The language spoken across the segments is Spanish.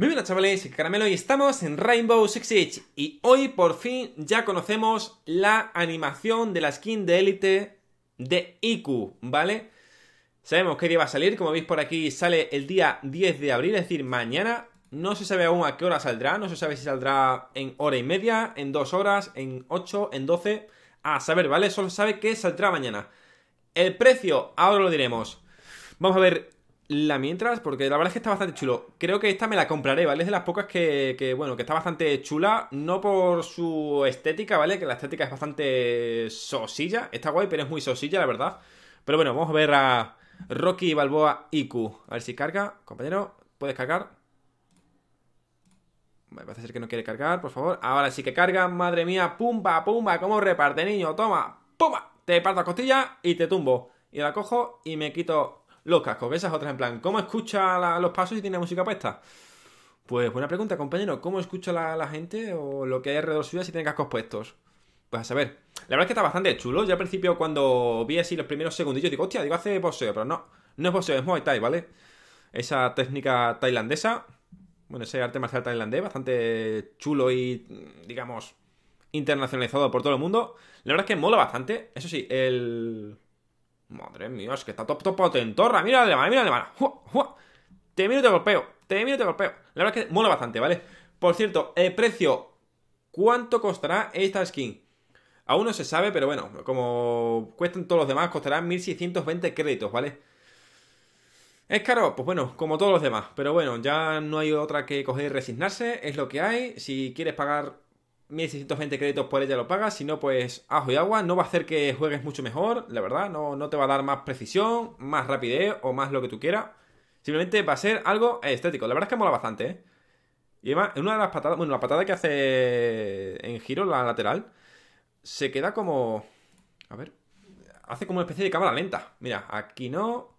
Muy buenas chavales, Caramelo y estamos en Rainbow Six Siege y hoy por fin ya conocemos la animación de la skin de élite de IQ, ¿vale? Sabemos qué día va a salir, como veis por aquí sale el día 10 de abril, es decir, mañana. No se sabe aún a qué hora saldrá, no se sabe si saldrá en hora y media, en dos horas, en ocho, en 12, a saber, ¿vale? Solo sabe que saldrá mañana. El precio, ahora lo diremos. Vamos a ver la mientras, porque la verdad es que está bastante chulo. Creo que esta me la compraré, ¿vale? Es de las pocas que, que, bueno, que está bastante chula. No por su estética, ¿vale? Que la estética es bastante sosilla. Está guay, pero es muy sosilla, la verdad. Pero bueno, vamos a ver a Rocky Balboa IQ. A ver si carga. Compañero, ¿puedes cargar? Vale, parece ser que no quiere cargar, por favor. Ahora sí que carga, madre mía. Pumba, pumba, cómo reparte, niño. Toma, pumba. Te parto la costilla y te tumbo. Y la cojo y me quito los cascos, esas otras en plan, ¿cómo escucha los pasos si tiene música puesta? Pues buena pregunta, compañero, ¿cómo escucha la, gente o lo que hay alrededor suya si tiene cascos puestos? Pues a saber. La verdad es que está bastante chulo. Ya al principio cuando vi así los primeros segundillos digo, hostia, digo hace poseo, pero no, no es poseo, es Muay Thai, ¿vale? Esa técnica tailandesa, bueno, ese arte marcial tailandés, bastante chulo y, digamos, internacionalizado por todo el mundo. La verdad es que mola bastante. Eso sí, el Madre mía, es que está top top torra. Mira la alemana, mira la alemana. Te miro y te golpeo. Te miro y te golpeo. La verdad es que mola bastante, ¿vale? Por cierto, el precio. ¿Cuánto costará esta skin? Aún no se sabe, pero bueno, como cuestan todos los demás, costará 1620 créditos, ¿vale? ¿Es caro? Pues bueno, como todos los demás. Pero bueno, ya no hay otra que coger y resignarse. Es lo que hay. Si quieres pagar 1620 créditos por ella lo pagas, si no, pues ajo y agua, no va a hacer que juegues mucho mejor, la verdad, no, no te va a dar más precisión, más rapidez o más lo que tú quieras. Simplemente va a ser algo estético, la verdad es que mola bastante, ¿eh? Y además, en una de las patadas, bueno, la patada que hace en giro, la lateral, se queda como... A ver, hace como una especie de cámara lenta. Mira, aquí no...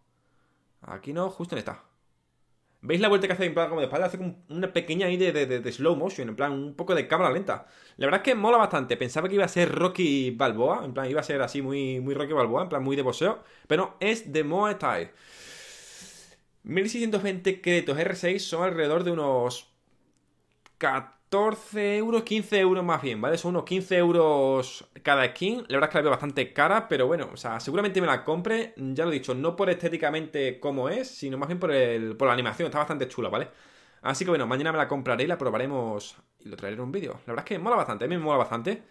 Aquí no, justo en esta. ¿Veis la vuelta que hace en plan como de espalda? Hace una pequeña idea de, de, slow motion, en plan un poco de cámara lenta. La verdad es que mola bastante. Pensaba que iba a ser Rocky Balboa, en plan iba a ser así muy, muy Rocky Balboa, en plan muy de boxeo, pero es de Muay Thai. 1620 créditos R6 son alrededor de unos 14 euros, 15 euros más bien, ¿vale? Son unos 15 euros cada skin. La verdad es que la veo bastante cara, pero bueno, o sea, seguramente me la compre. Ya lo he dicho, no por estéticamente como es, sino más bien por, la animación. Está bastante chula, ¿vale? Así que bueno, mañana me la compraré y la probaremos y lo traeré en un vídeo. La verdad es que mola bastante, a mí me mola bastante.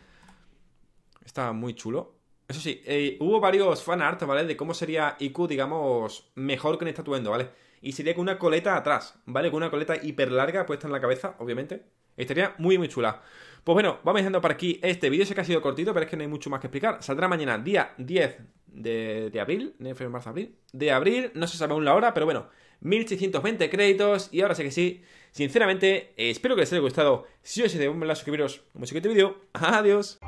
Está muy chulo. Eso sí, eh, hubo varios fanarts, ¿vale? De cómo sería IQ, digamos, mejor que en este atuendo, ¿vale? y sería con una coleta atrás, ¿vale? Con una coleta hiper larga puesta en la cabeza, obviamente. Estaría muy, muy chula. Pues bueno, vamos dejando por aquí este vídeo. Sé que ha sido cortito, pero es que no hay mucho más que explicar. Saldrá mañana, día 10 de, abril, de marzo, abril. De abril, no se sabe aún la hora, pero bueno, 1620 créditos. Y ahora sí que sí, sinceramente, espero que les haya gustado. Si os he de un like, suscribiros. Mucho que este vídeo. Adiós.